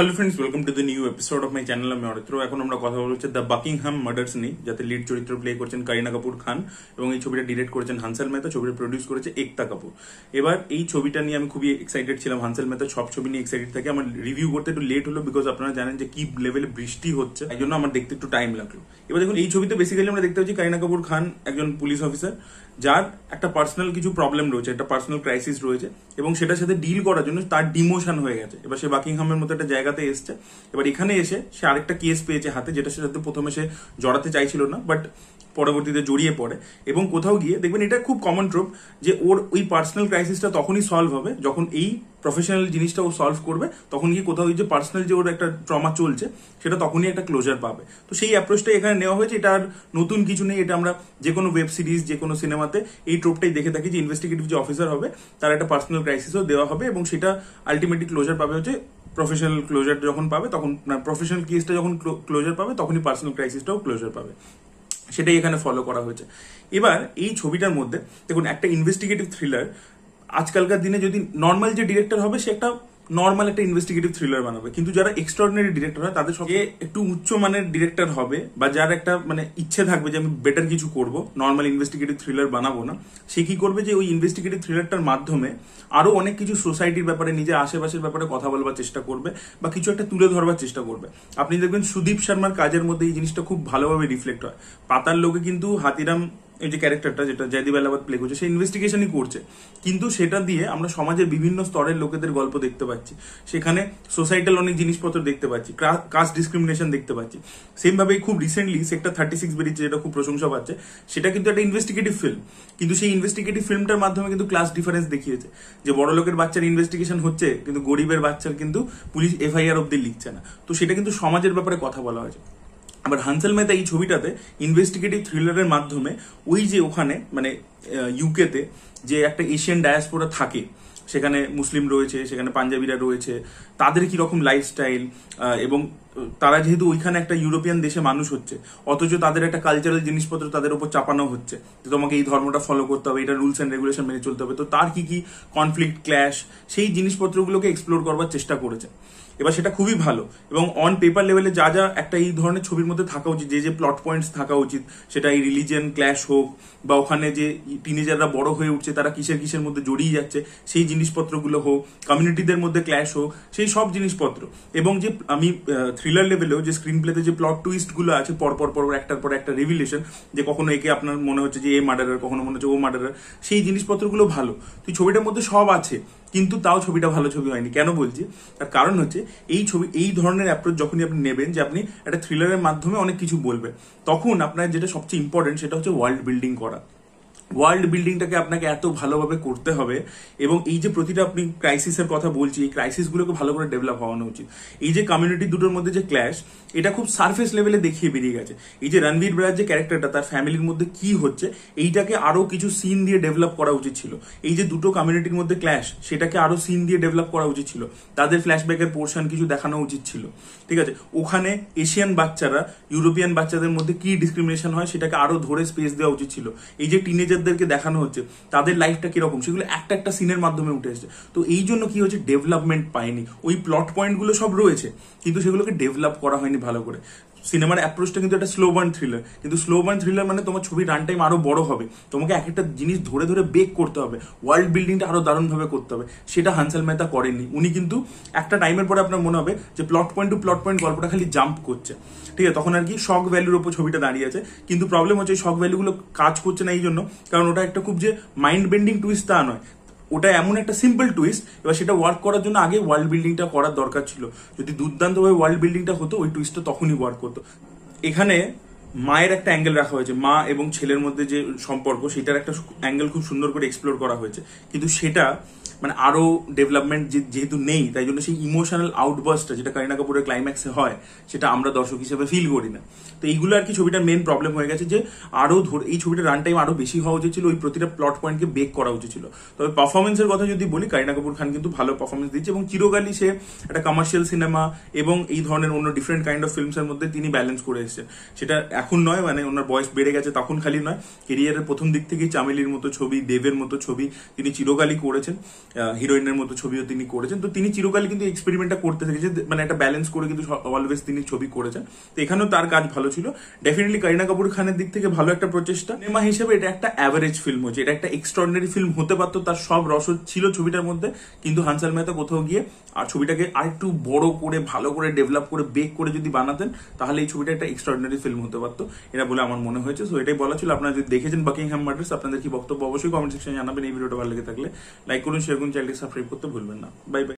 hello friends welcome to the new episode of my channel আমি অরিত্র এখন আমরা কথা বলছি দ্য বাকিংহাম মার্ডার্স নেই যাতে লিড চরিত্র প্লে করছেন কারিনা কাপুর খান এবং এই ছবিটা ডিরেক্ট করেছেন হানসাল মেহতা ছবিটা প্রডিউস করেছে একতা কাপুর এবার এই ছবিটা নিয়ে আমি খুবই এক্সাইটেড ছিলাম হানসাল মেহতা সব ছবি নিয়ে এক্সাইটেড থাকে আমার রিভিউ করতে একটু লেট হলো বিকজ আপনারা জানেন যে কি লেভেলে বৃষ্টি হচ্ছে এই জন্য আমার দেখতে একটু টাইম লাগলো এবার দেখুন এই ছবিতে বেসিক্যালি আমরা দেখতে পাচ্ছি কারিনা কাপুর খান একজন পুলিশ অফিসার যার একটা পার্সোনাল কিছু প্রবলেম রয়েছে একটা পার্সোনাল ক্রাইসিস রয়েছে এবং সেটার সাথে ডিল করার জন্য তার ডিমোশন হয়ে গেছে এবার সে বাকিংহামের মতো একটা জায়গা জায়গাতে এসছে এবার এখানে এসে সে আরেকটা কেস পেয়েছে হাতে যেটা সে প্রথমে সে জড়াতে চাইছিল না বাট পরবর্তীতে জড়িয়ে পড়ে এবং কোথাও গিয়ে দেখবেন এটা খুব কমন ট্রুপ যে ওর ওই পার্সোনাল ক্রাইসিসটা তখনই সলভ হবে যখন এই প্রফেশনাল জিনিসটা ও সলভ করবে তখন গিয়ে কোথাও যে পার্সোনাল যে ওর একটা ট্রমা চলছে সেটা তখনই একটা ক্লোজার পাবে তো সেই অ্যাপ্রোচটা এখানে নেওয়া হয়েছে এটা আর নতুন কিছু নেই এটা আমরা যে কোনো ওয়েব সিরিজ যে কোনো সিনেমাতে এই ট্রোপটাই দেখে থাকি যে ইনভেস্টিগেটিভ যে অফিসার হবে তার একটা পার্সোনাল ক্রাইসিসও দেওয়া হবে এবং সেটা আলটিমেটলি ক্লোজার পাবে হচ্ছে প্রফেশনাল ক্লোজার যখন পাবে তখন প্রফেশনাল কেসটা যখন ক্লোজার পাবে তখনই পার্সোনাল ক্রাইসিসটাও ক্লোজার পাবে সেটাই এখানে ফলো করা হয়েছে এবার এই ছবিটার মধ্যে দেখুন একটা ইনভেস্টিগেটিভ থ্রিলার আজকালকার দিনে যদি নর্মাল যে ডিরেক্টর হবে সে একটা নর্মাল একটা ইনভেস্টিগেটিভ থ্রিলার বানাবে কিন্তু যারা এক্সট্রাঅর্ডিনারি ডিরেক্টর হয় তাদের সঙ্গে একটু উচ্চ মানের ডিরেক্টর হবে বা যার একটা মানে ইচ্ছে থাকবে যে আমি বেটার কিছু করব নর্মাল ইনভেস্টিগেটিভ থ্রিলার বানাবো না সে কি করবে যে ওই ইনভেস্টিগেটিভ থ্রিলারটার মাধ্যমে আরো অনেক কিছু সোসাইটির ব্যাপারে নিজের আশেপাশের ব্যাপারে কথা বলবার চেষ্টা করবে বা কিছু একটা তুলে ধরবার চেষ্টা করবে আপনি দেখবেন সুদীপ শর্মার কাজের মধ্যে এই জিনিসটা খুব ভালোভাবে রিফ্লেক্ট হয় পাতার লোকে কিন্তু হাতিরাম এই যে ক্যারেক্টারটা যেটা জয়দীপ আলাবাদ প্লে করছে সে ইনভেস্টিগেশনই করছে কিন্তু সেটা দিয়ে আমরা সমাজের বিভিন্ন স্তরের লোকেদের গল্প দেখতে পাচ্ছি সেখানে সোসাইটাল অনেক জিনিসপত্র দেখতে পাচ্ছি কাস্ট ডিসক্রিমিনেশন দেখতে পাচ্ছি সেমভাবে খুব রিসেন্টলি সেক্টর থার্টি সিক্স বেরিয়েছে যেটা খুব প্রশংসা পাচ্ছে সেটা কিন্তু একটা ইনভেস্টিগেটিভ ফিল্ম কিন্তু সেই ইনভেস্টিগেটিভ ফিল্মটার মাধ্যমে কিন্তু ক্লাস ডিফারেন্স দেখিয়েছে যে বড় লোকের বাচ্চার ইনভেস্টিগেশন হচ্ছে কিন্তু গরিবের বাচ্চার কিন্তু পুলিশ এফআইআর অব্দি লিখছে না তো সেটা কিন্তু সমাজের ব্যাপারে কথা বলা হয়েছে আবার হানসেল মেহতা এই ছবিটাতে ইনভেস্টিগেটিভ থ্রিলারের মাধ্যমে ওই যে ওখানে মানে ইউকেতে যে একটা এশিয়ান ডায়াসপোরা থাকে সেখানে মুসলিম রয়েছে সেখানে পাঞ্জাবিরা রয়েছে তাদের কীরকম লাইফস্টাইল এবং তারা যেহেতু ওইখানে একটা ইউরোপিয়ান দেশে মানুষ হচ্ছে অথচ তাদের একটা কালচারাল জিনিসপত্র তাদের উপর চাপানো হচ্ছে যে তোমাকে এই ধর্মটা ফলো করতে হবে এটা রুলস অ্যান্ড রেগুলেশন মেনে চলতে হবে তো তার কি কি কনফ্লিক্ট ক্ল্যাশ সেই জিনিসপত্রগুলোকে এক্সপ্লোর করবার চেষ্টা করেছে এবার সেটা খুবই ভালো এবং অন পেপার লেভেলে যা যা একটা এই ধরনের ছবির মধ্যে থাকা উচিত যে যে প্লট পয়েন্টস থাকা উচিত সেটা এই রিলিজিয়ান ক্ল্যাশ হোক বা ওখানে যে টিনেজাররা বড় হয়ে উঠছে তারা কিসের কিসের মধ্যে জড়িয়ে যাচ্ছে সেই জিনিসপত্রগুলো হোক কমিউনিটিদের মধ্যে ক্ল্যাশ হোক সেই সব জিনিসপত্র এবং যে আমি থ্রিলার লেভেলেও যে স্ক্রিন প্লেতে যে প্লট টুইস্টগুলো আছে পরপর পর একটার পর একটা রেভিলেশন যে কখনো একে আপনার মনে হচ্ছে যে এ মার্ডারার কখনো মনে হচ্ছে ও মার্ডারার সেই জিনিসপত্রগুলো ভালো তুই ছবিটার মধ্যে সব আছে কিন্তু তাও ছবিটা ভালো ছবি হয়নি কেন বলছি তার কারণ হচ্ছে এই ছবি এই ধরনের অ্যাপ্রোচ যখনই আপনি নেবেন যে আপনি একটা থ্রিলারের মাধ্যমে অনেক কিছু বলবেন তখন আপনার যেটা সবচেয়ে ইম্পর্টেন্ট সেটা হচ্ছে ওয়ার্ল্ড বিল্ডিং করা ওয়ার্ল্ড বিল্ডিংটাকে আপনাকে এত ভালোভাবে করতে হবে এবং এই যে প্রতিটা আপনি ক্রাইসিসের কথা বলছি এই ক্রাইসিসগুলোকে ভালো করে ডেভেলপ হওয়ানো উচিত এই যে কমিউনিটি দুটোর মধ্যে যে ক্ল্যাশ এটা খুব সারফেস লেভেলে দেখিয়ে বেরিয়ে গেছে এই যে রণবীর ব্রাজ যে ক্যারেক্টারটা তার ফ্যামিলির মধ্যে কি হচ্ছে এইটাকে আরও কিছু সিন দিয়ে ডেভেলপ করা উচিত ছিল এই যে দুটো কমিউনিটির মধ্যে ক্ল্যাশ সেটাকে আরও সিন দিয়ে ডেভেলপ করা উচিত ছিল তাদের ফ্ল্যাশব্যাকের পোর্শন কিছু দেখানো উচিত ছিল ঠিক আছে ওখানে এশিয়ান বাচ্চারা ইউরোপিয়ান বাচ্চাদের মধ্যে কি ডিসক্রিমিনেশন হয় সেটাকে আরও ধরে স্পেস দেওয়া উচিত ছিল এই যে টিনেজার ক্রিয়েটারদেরকে দেখানো হচ্ছে তাদের লাইফটা কিরকম সেগুলো একটা একটা সিনের মাধ্যমে উঠে এসেছে তো এই জন্য কি হচ্ছে ডেভেলপমেন্ট পায়নি ওই প্লট পয়েন্টগুলো সব রয়েছে কিন্তু সেগুলোকে ডেভেলপ করা হয়নি ভালো করে সিনেমার অ্যাপ্রোচটা কিন্তু একটা স্লো বার্ন থ্রিলার কিন্তু স্লো বার্ন থ্রিলার মানে তোমার ছবির রান টাইম আরো বড় হবে তোমাকে এক একটা জিনিস ধরে ধরে বেক করতে হবে ওয়ার্ল্ড বিল্ডিংটা আরও দারুণভাবে করতে হবে সেটা হানসাল মেহতা করেননি উনি কিন্তু একটা টাইমের পরে আপনার মনে হবে যে plot point to plot point গল্পটা খালি জাম্প করছে ঠিক আছে তখন আর কি শক ভ্যালুর ওপর ছবিটা দাঁড়িয়ে আছে কিন্তু প্রবলেম হচ্ছে শক ভ্যালুগুলো কাজ করছে না এই জন্য কারণ ওটা একটা খুব যে মাইন্ড বেন্ডিং টুইস্ট তা নয় ওটা এমন একটা সিম্পল টুইস্ট এবার সেটা ওয়ার্ক করার জন্য আগে ওয়ার্ল্ড বিল্ডিংটা করার দরকার ছিল যদি দুর্দান্তভাবে ওয়ার্ল্ড বিল্ডিংটা হতো ওই টুইস্টটা তখনই ওয়ার্ক করতো এখানে মায়ের একটা অ্যাঙ্গেল রাখা হয়েছে মা এবং ছেলের মধ্যে যে সম্পর্ক সেটার একটা অ্যাঙ্গেল খুব সুন্দর করে এক্সপ্লোর করা হয়েছে কিন্তু সেটা মানে আরও ডেভেলপমেন্ট যেহেতু নেই তাই জন্য সেই ইমোশনাল আউটবার্সটা যেটা কারিনা কাপুরের ক্লাইম্যাক্সে হয় সেটা আমরা দর্শক হিসেবে ফিল করি না তো এইগুলো আর কি ছবিটার মেন প্রবলেম হয়ে গেছে যে আরও ধর এই ছবিটার রান টাইম আরও বেশি হওয়া উচিত ছিল ওই প্রতিটা প্লট পয়েন্টকে বেক করা উচিত ছিল তবে পারফরমেন্সের কথা যদি বলি কারিনা কাপুর খান কিন্তু ভালো পারফরমেন্স দিচ্ছে এবং চিরকালই সে একটা কমার্শিয়াল সিনেমা এবং এই ধরনের অন্য ডিফারেন্ট কাইন্ড অফ ফিল্মসের মধ্যে তিনি ব্যালেন্স করে এসেছেন সেটা এখন নয় মানে ওনার বয়স বেড়ে গেছে তখন খালি নয় কেরিয়ারের প্রথম দিক থেকেই চামেলির মতো ছবি দেবের মতো ছবি তিনি চিরকালই করেছেন হিরোইনের মতো ছবিও তিনি করেছেন তো তিনি চিরকালই কিন্তু এক্সপেরিমেন্টটা করতে থেকেছেন মানে একটা ব্যালেন্স করে কিন্তু অলওয়েজ তিনি ছবি করেছেন তো এখানেও তার কাজ ভালো ছিল ডেফিনেটলি করিনা কাপুর খানের দিক থেকে ভালো একটা প্রচেষ্টা সিনেমা হিসেবে এটা একটা অ্যাভারেজ ফিল্ম হচ্ছে এটা একটা এক্সট্রাঅর্ডিনারি ফিল্ম হতে পারত তার সব রস ছিল ছবিটার মধ্যে কিন্তু হানসাল মেহতা কোথাও গিয়ে আর ছবিটাকে আর একটু বড় করে ভালো করে ডেভেলপ করে বেক করে যদি বানাতেন তাহলে এই ছবিটা একটা এক্সট্রাঅর্ডিনারি ফিল্ম হতে পারত পারতো এটা বলে আমার মনে হয়েছে সো এটাই বলা ছিল আপনারা যদি দেখেছেন হ্যাম মার্ডার্স আপনাদের কি বক্তব্য অবশ্যই কমেন্ট সেকশনে জানাবেন এই ভিডিওটা ভালো লেগে থাকলে লাইক করুন শেয়ার করুন চ্যানেলটি সাবস্ক্রাইব করতে ভুলবেন না বাই বাই